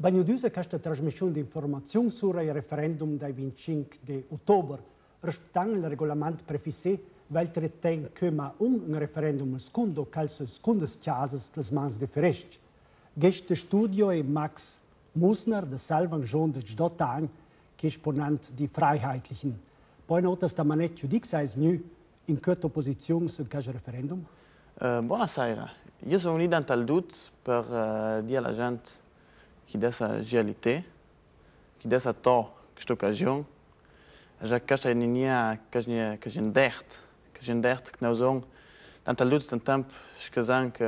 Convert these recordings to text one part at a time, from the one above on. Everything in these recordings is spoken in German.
Banho-Dias aquesta transmissió d'informació sobre el referèndum del 25 e Oktober. respectant el regulament prefissé, vel tretén com a un referèndum secondo calço secundas casas das mans de ferest. Geste studio e Max Musner, de Salvan John de Gdotan, que exponent Freiheitlichen. Poi notas da manet judic sais nu in quet opposizion sub cas referendum? Uh, eh, buonasera. Io sono lì dal Dut per uh, dire alla gente que dessa GLT, que dessa to, que esta ocasião, já que esta ninia que a gente derte, que a gente ne derte que nós somos tanta luta, tanto tempo, esquecendo que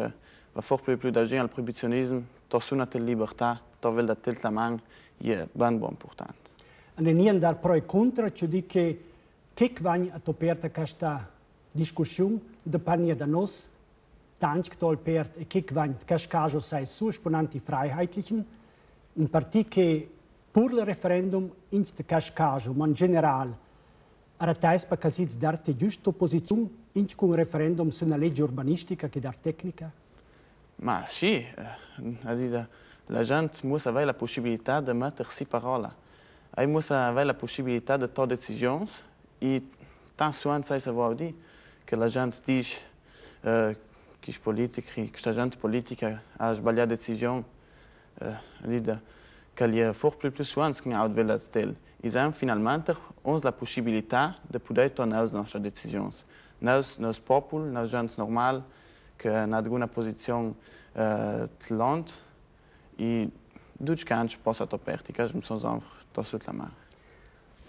vai for pelo da gente ao proibicionismo, torcendo até liberdade, talvez até tamanho, e é bem bom, portanto. A ninia dar pro e contra, te digo que que que vem a toperta que esta discussão depende de nós, tanto que tolpert e que que vem de cascajos sei suas por antifreiheitlichen, freiheitlichen um partido que por referendo referendum int de cascajo, ma geral, general, arratais pa casits d'arte giusto opposizione int con um referendum su una lei urbanística que d'art técnica? sim, a eh, a gente a possibilidade de meter di mettersi parola. aí moça vai a possibilidade de tomar decisões e tanto suanza si vuol dizer que a gente diz que che i politici, che la gente eh, política, ha sbagliato decisões rida eh, eh, că e for pli plus șans când au velat stel. Izem finalmente ons la possibilité de pouvoir to nos décisions. Nous, nos neus popul, gens normal că n'adguna alguna poziție eh, i tlant și posa to perti, că mi sunt zonfr to sut la mare.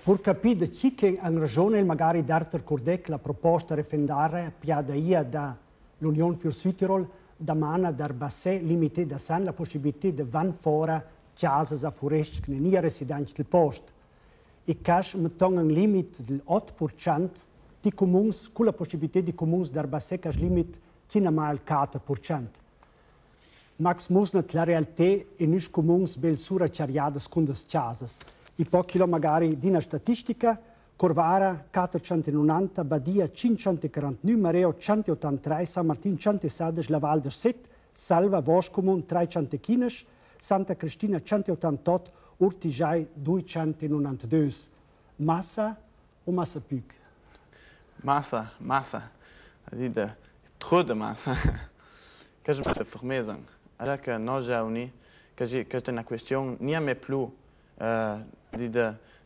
Pur capi de ci che in ragione magari d'Arter Cordec la proposta referendaria piadaia da l'Unione Fior Südtirol demana d'arbassé limité de sang la possibilité de vendre fora chases à forêts qui n'y a résidence de poste. Et cache mettons un limite de 8% de communs, que la possibilité de communs d'arbassé cache limite qui n'a pas 4%. Max Musna, la realtà è che i comuni sono ben surracciati con le chiese. E poi, magari, di una statistica, Corvara 490, Badia 549, Mareo 183, San Martin 116, Laval de 7, Salva Voscomun 315, Santa Cristina 188, Urtijai 292. Massa o massa pic? Massa, massa. Adică, trop de massa. Că je me formez. Așa că noi ja unii, că este na chestiune ni a plus, euh, adică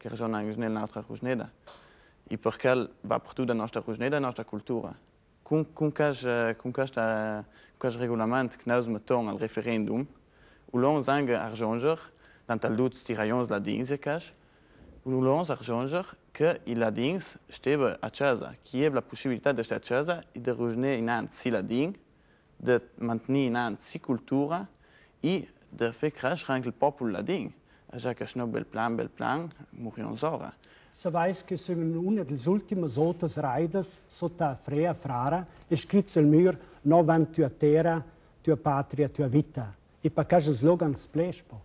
qui rejoignent en Rougenet, notre Rougeneda. Et pour qu'elle va partout dans notre Rougeneda, dans notre culture. Quand je réglemente que nous mettons un référendum, où l'on a un dans ta lutte des rayons de la Dinze, où l'on a un que la Dinze esteve à Chaza, qui est la possibilité de à Chaza et de rejoindre en Ant si la Dinze, de maintenir en Ant si culture et de faire crèche rien que le peuple la Dinze. Așa că și bel plan, bel plan, muhion zora. Să vais că sunt una des ultimas outras raidas sota frea frara e scritto sul mur no van tua terra, tua patria, tua vita. E pa casa slogan splespo.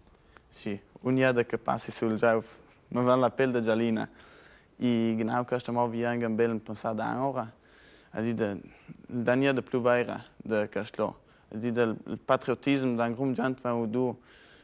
Sì, un iada che passi sul jauf, ma van la pel de Jalina. I genau kasta mal wie ein bel pensada anora. Also de Dania de Pluvaira de Castlo. Also de patriotism d'un grum jant va du.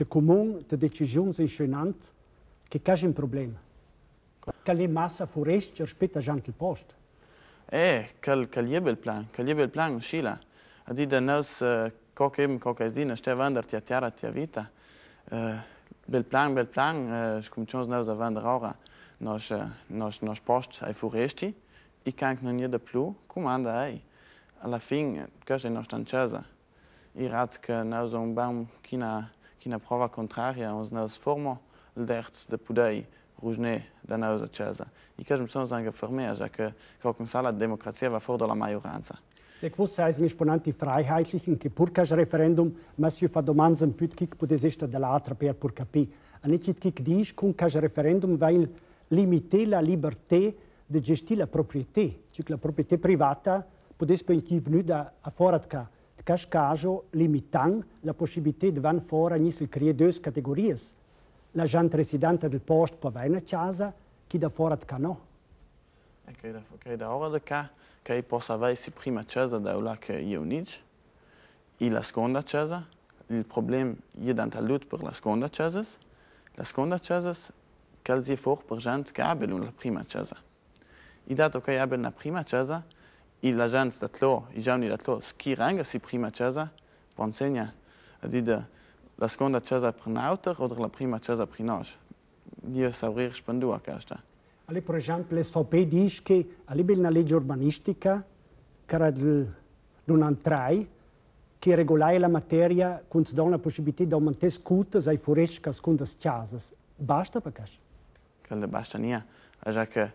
der Kommun, der Decision sind genannt, che c'è un problema. Che le massa forestier spetta già il post. Eh, kal cal jebel plan, cal jebel plan shila. A Adi da nos kokem uh, kokazdina ste vandar tia tiara tia vita. Uh, bel plan, bel plan, skumchons uh, nos a vandar ora. Nos nos nos post ai foresti. I kank non jeda plu, comanda ai. Alla fin, kaže nos tancesa. I rat că ne-au zombat kina. ki na prova contraria uz nas formo lderc de podei ružne da nauza čeza. I kažem samo za njega firmeja, že ka kao la démocratie va for de la majoranza. Der Quosseisen ist ponant die freiheitlichen que ce referendum mas ju fa domans un put qui peut esta de l'altra per pur capi. Anicit kik dis cun cas referendum vail limiter la liberté de gestir la propriété. Cic la propriété privata pudes pentiv nuda a forat ca. Така caso, limitant la possibilitat de van fora nis il crie dues categories. La gent residente del post può venire a casa, chi da fora ca no. E che da, che da ora da ca, che possa avere si prima casa da là che io nici, e la seconda casa, il problema è danta lut per la seconda casa, la seconda casa calzi fuori per gente che abbiano la prima casa. E dato che abbiano la prima casa, i l'agence de tlo, i giovani de tlo, schiranga si prima cesa, buon segna, a dire la seconda cesa per un'auto o la prima cesa per noi. Dio saprà rispondere a questo. Ali, per esempio, l'SVP dice che c'è una legge urbanistica che era l'1-3, che regola la materia con la possibilità di aumentare scuote ai foresti che scuote le case. Basta per questo? Che non basta niente, perché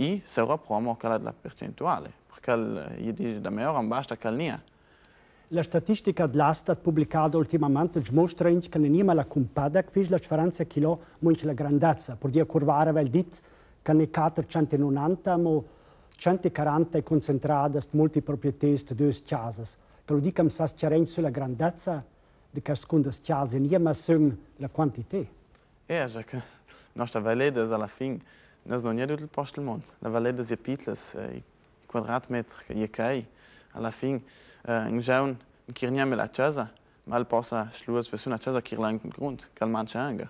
i Sauron Promo cala della percentuale, perché gli dice da meglio non basta calnia. La statistica dell'Astat pubblicata ultimamente mostra che non è la compada che la differenza di lo muoce la grandezza, per dire curvare il dit che ne 490 ma 140 è concentrata su molte proprietà di due chiese. Che lo diciamo sa chiaramente sulla grandezza di ciascuna chiesa, non è ma sulla quantità. Esatto, la nostra veleda alla fine Nós não era do posto do mundo. Na Vale das Epitlas, uh, quadratmetro e a la fin, un jaun, em que la casa, mal possa sluas versun a casa kirlan lá em grund, calmante anger.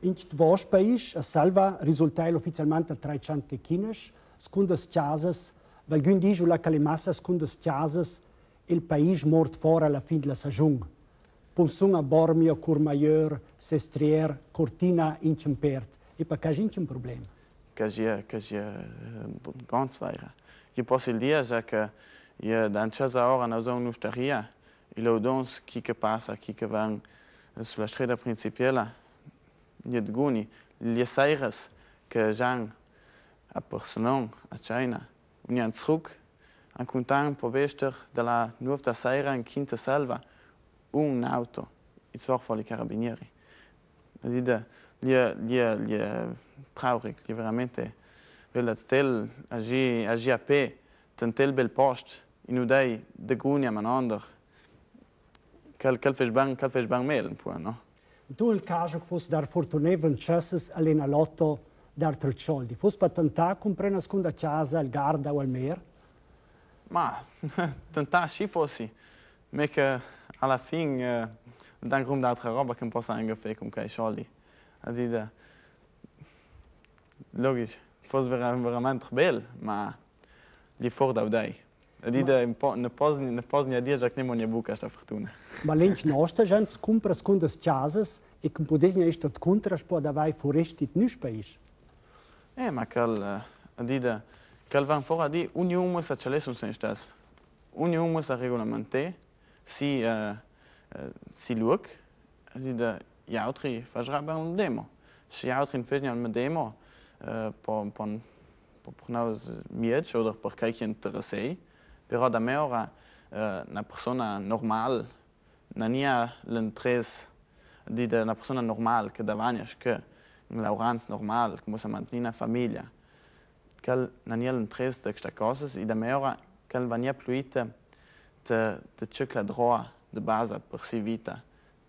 In vos país, a salva resultai oficialmente al 300 quines, scundas casas, valgun diju la calimassa scundas casas, il país mort fora la fin de la sajung. Punsun a Bormio, Courmayeur, Sestrier, Cortina, Incimpert. E para cá a problema. que je, que je considère. Eh, je possibilidade que je, dans 16 heures, nós vamos nos terria e lá dons qui que passa, qui que vão eh, sur la strada principale, je dguni, les saires que Jean a personne a China, un an zurück, en contant povester de la nouvelle saire en quinta selva, un auto, et sort pour les carabiniers. carabinieri. lige er, lige er, lige er traurig, lige er veramente vil at stille, agi, a pe, den bel post, in udai degunja man ander, kal, kal fesh bang, kal fesh bang mel, pua, no? Tu il caso che fosse dar fortune vincesses all'enalotto dar tre soldi, fosse per tentare comprare nasconda seconda casa, al garda o al mer? Ma, tentare sì fossi, che alla fine, eh, dan rum d'altra roba che non possa sangue fe con quei soldi. fosse logisch. Fos veramente rebel, ma li for daudai. Adida na Posnia, na Posnia dia já que nem monia buca esta fortuna. Valente nosta já antes cumpra as contas chasas e que podesem isto de contras pode vai forestit nos país. É, mas cal adida cal van fora di unium sa chalesun sen estas. Unium sa regulamente si uh, uh, jautri, was rabe an demo. Si jautri in fizni an me demo, po pon po pronaus miet oder po kaik in terase. Wir hat da mehr a na persona normal, na nia er len tres di de na persona normal ke da vanias ke laurans normal, ke mus amant nina familia. Kel na nia len tres de sta er er cosas i da mehr a kel vanias pluite de de chukla droa de baza per si vita.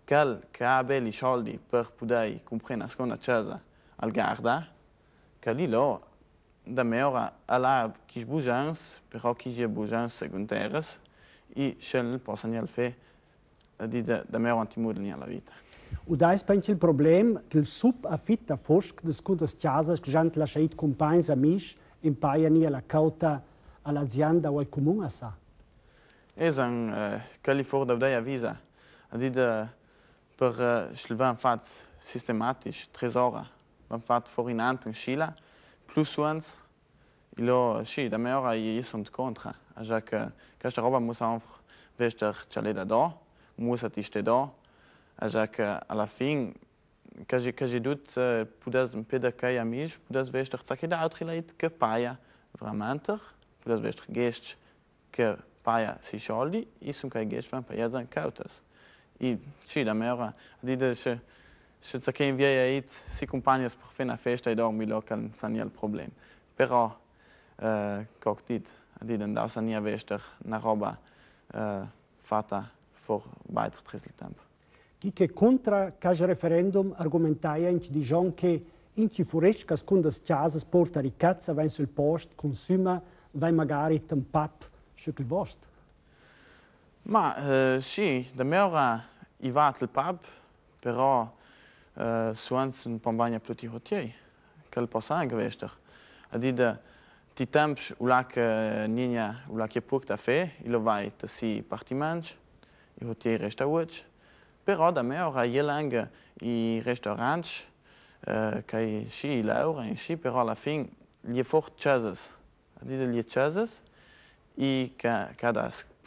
bel xòdi per pudai comprencon la chaza al garda, calii lors da a qui bujans però qui je bujan seèras echen pò fer de meure anmodi a la vita. B: Oda es pench il probm quel sup a fit a foc deescutas chaas que jant l' chaitans a mi en paii a la cauta a la zianda o al comun eh, a sa.: Es cali fòrt d’audai avisar. per eh, schlwe am fat systematisch tresora am fat forinant in schila plus uns ilo schi da mer a je sont contra a jak ka sta roba muss auf wester chale da da muss at ist da a jak a la fin ka je ka je dut pudas un pedakai amis pudas wester zake da outrilait ke paia vraiment pudas wester gest ke paia si scholdi isun kai gest van paia zan kautas E, i Cida mera. Adida që që të kejmë vjeja itë si kumpanjes për fina feshta i e dorë mi lokal sa një lë problem. Pero, e, uh, koktit, adida ndau sa një veshtër në roba uh, fata for bajtër të rezultampë. Ki che contra caso referendum argumentaia in Dijon che in chi furesca scundas chiasas porta ricazza va in sul post consuma vai magari tampap sul vost. Ma eh, sì, da me ora i va al pub, però eh, suans în pombania pluti hotiei, că îl posa angreșter. Adică da, ti la ulac eh, ninia la che purta da fe, il lo vai te si partimanci, i hotiei resta uci, però da me ora e langă i restauranci, eh, că e și laura, și però la fin, li e fort chazes. Adică da li e chazes, i ca, cada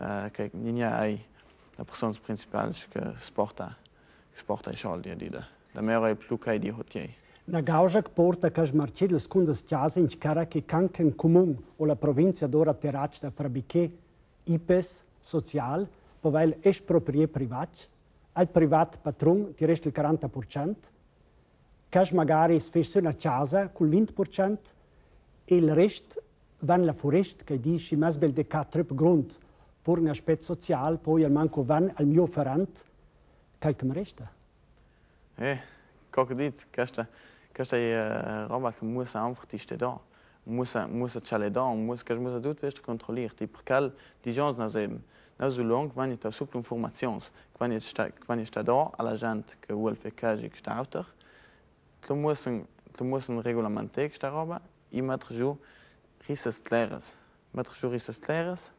uh, kijk, Ninja ei, de persoon principaal is sporta, sporta is al die dieda. De meerdere ploeg ei die hoort jij. Na gaužek porta kaž martidl skundas tjazinč karaki kanken kumung o la provincia dora teračta frabike ipes social povajl eš proprije privač, al privat patrung ti reštil 40 porčant, kaž magari sveš se na tjaza kul 20 porčant, il rešt van la forešt, kaj e diši mazbel de katrep grunt – pur un aspetto sociale, poi al manco van al mio ferrant, calcum resta. Eh, kako dit, kasta, kasta je uh, rabak musa amfrtiste da. Musa, musa chale da, musa, kaj musa dut veste kontroliert. Die perkal, die gens nas eben. Nas so lang, wenn ich da supplum formations, wenn ich sta, wenn ich sta da, alla gent, ke wolf e kajik stauter, tu musen, tu musen regulamentek sta rabak, i matr ju risses clares. Matr ju risses clares,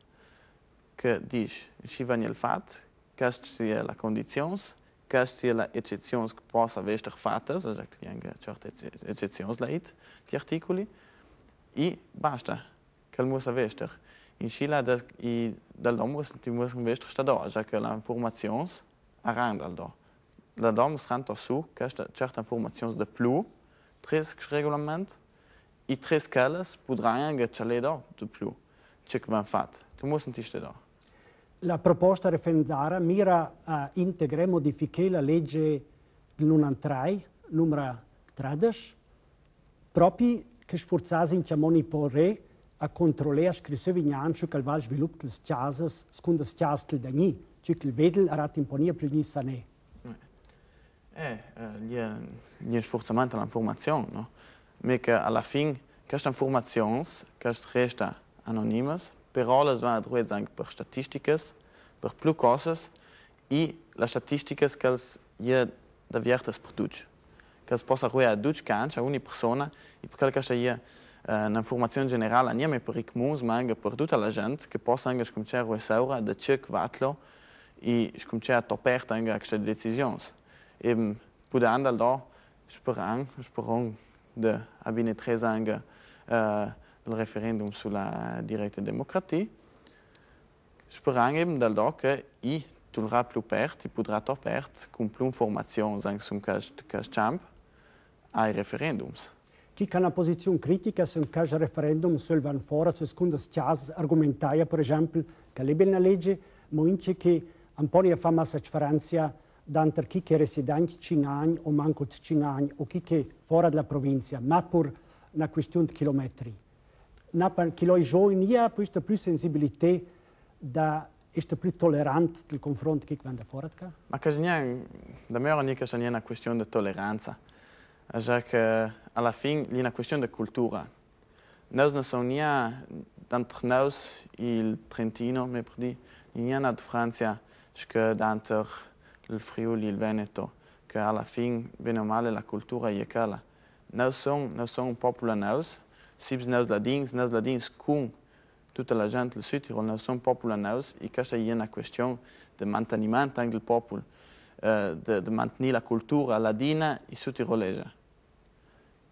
que diz Shivanilfat, castia la conditions, castia la exceptions que possa vestir fatas, ou seja, que tenha certas excepções lá, de articoli, e basta, que ele muss vestir. In Chile, das, e dal dom muss, die muss vestir está da, já que la informações arranda da. Da dom muss ranta su, que esta certa informações de plu, três regulamento, e três calas, podrão que chalé da, de plu, que vão fat. Tu musst nicht da. la proposta referendaria mira a integrare e modificare la legge 93, numero 13, proprio che sforzasse in chiamoni porre a controllare a scrisse su che va sviluppo delle chiese, secondo le chiese del Dagni, cioè che il vedel era imponibile per gli sanè. Eh, eh, gli, eh, gli sforzamenti alla formazione, no? Ma che alla fine queste informazioni, queste restano anonime, perales van het ruedzang per statistiques, per plus coses, i les statistiques que els hi ha deviertes per tots. Que els posa ruir a tots cants, a una persona, i per que hi ha una informació en general, anem per ricmus, manga per tota la gent, que possa angar escomxar ruir saura de ce que vatlo i escomxar toper tanga aquestes decisions. Eben, mm, poder andar do, esperant, esperant de abine tres angar uh, eh, il referendum sulla diretta democratie. Sperang dal do che i tulra plu pert, i podrà to pert, cum plum formazions anche sum cas, champ, ai referendums. Chi ha una posizione critica su un caso referendum sul van fora, sul secondo chias argomentaia, per esempio, che le bella legge, moince che un po' fa massa differenza danter chi che residenti cinani o manco cinani o chi è fuori dalla provincia, ma per una questione di chilometri. napankiloj žolnija, poisto plus sensibilité, da ešte plus tolérant, du confront qui vient de foratka? Ma kaže nje, da me nije kaže nje na question de toleranza. Parce que à alla fin a une question de culture. Nous ne sommes nje d'entre nous il Trentino, me n'y a na de France, che d'entre le Friuli, il Veneto, à la fin bien ou mal, la cultura e Nous sommes, nous sommes un popolo nous, Sibs sibzneuzdladin, zneuzdladin skung, tutta la gent del sud Tirol neu sunt popul neus e questa e una questione de mantenimento anche del popolo, uh, de, de mantenere la cultura ladina e sud tirolesa.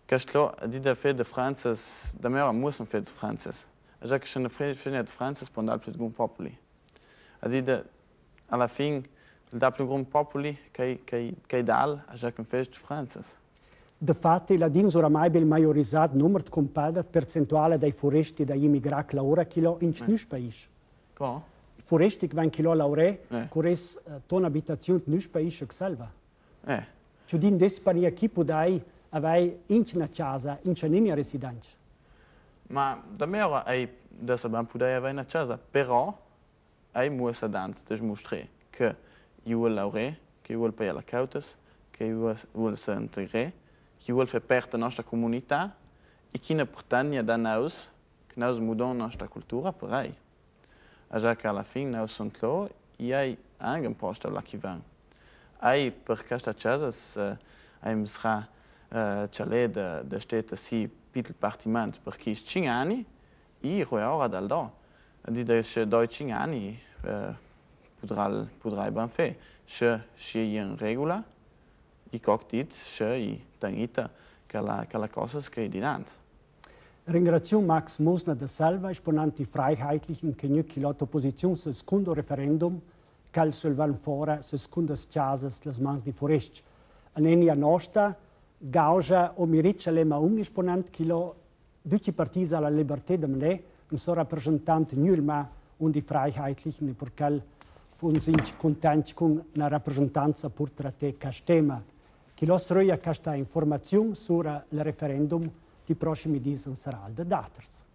Questo di da fe de Frances, da mera musen fe de Frances. Ja che schon de fe de Frances pon dal plus gun popoli. Adi de alla fin dal plus gun popoli kai kai kai dal, ja che fe de Frances. De fapt, la din mai bine majorizat număr de compadat percentuale dai furesti da imigrat la ora kilo in eh. nus pais. Qua? Furesti van kilo la ore, eh. cures eh, ton habitațiun nus pais selva. Eh. Ciu din despania chi pudai avai incina casa, incina residenza. Ma da me ora ai da să bem pudai avai na casa, però ai mu să dans te mostre că iul la ore, că iul pe la cautas, că iul să integre, que Wolf é perto da nossa comunidade e que na Bretanha dá nós, que nós mudamos nossa cultura por aí. Já que, ao fim, nós somos lá e aí ninguém posta lá que vem. Aí, porque esta casa coisas, eh, aí me será eh, chalé da, da assim, pitel partimento, porque isto tinha anos e foi a hora de aldão. De deixar dois tinha anos, poderá, poderá bem fazer. Se, se em regula, i kog tid še i tangita cala, cala cosas che di nant. Ringrazio Max Mosna de Salva, esponente freiheitlichen che nu chilot opposizion se scundo referendum cal solvan fora se scundas chiasas las mans di forest. Anenia nostra gauja o mirice le ma un esponente chilo duci partisa la libertà de mne, un so rappresentante nul ma un di freiheitlichen per cal uns sind content con una rappresentanza pur tra te castema. che los röja kasta information sura le referendum di prossimi disen sarà da daters.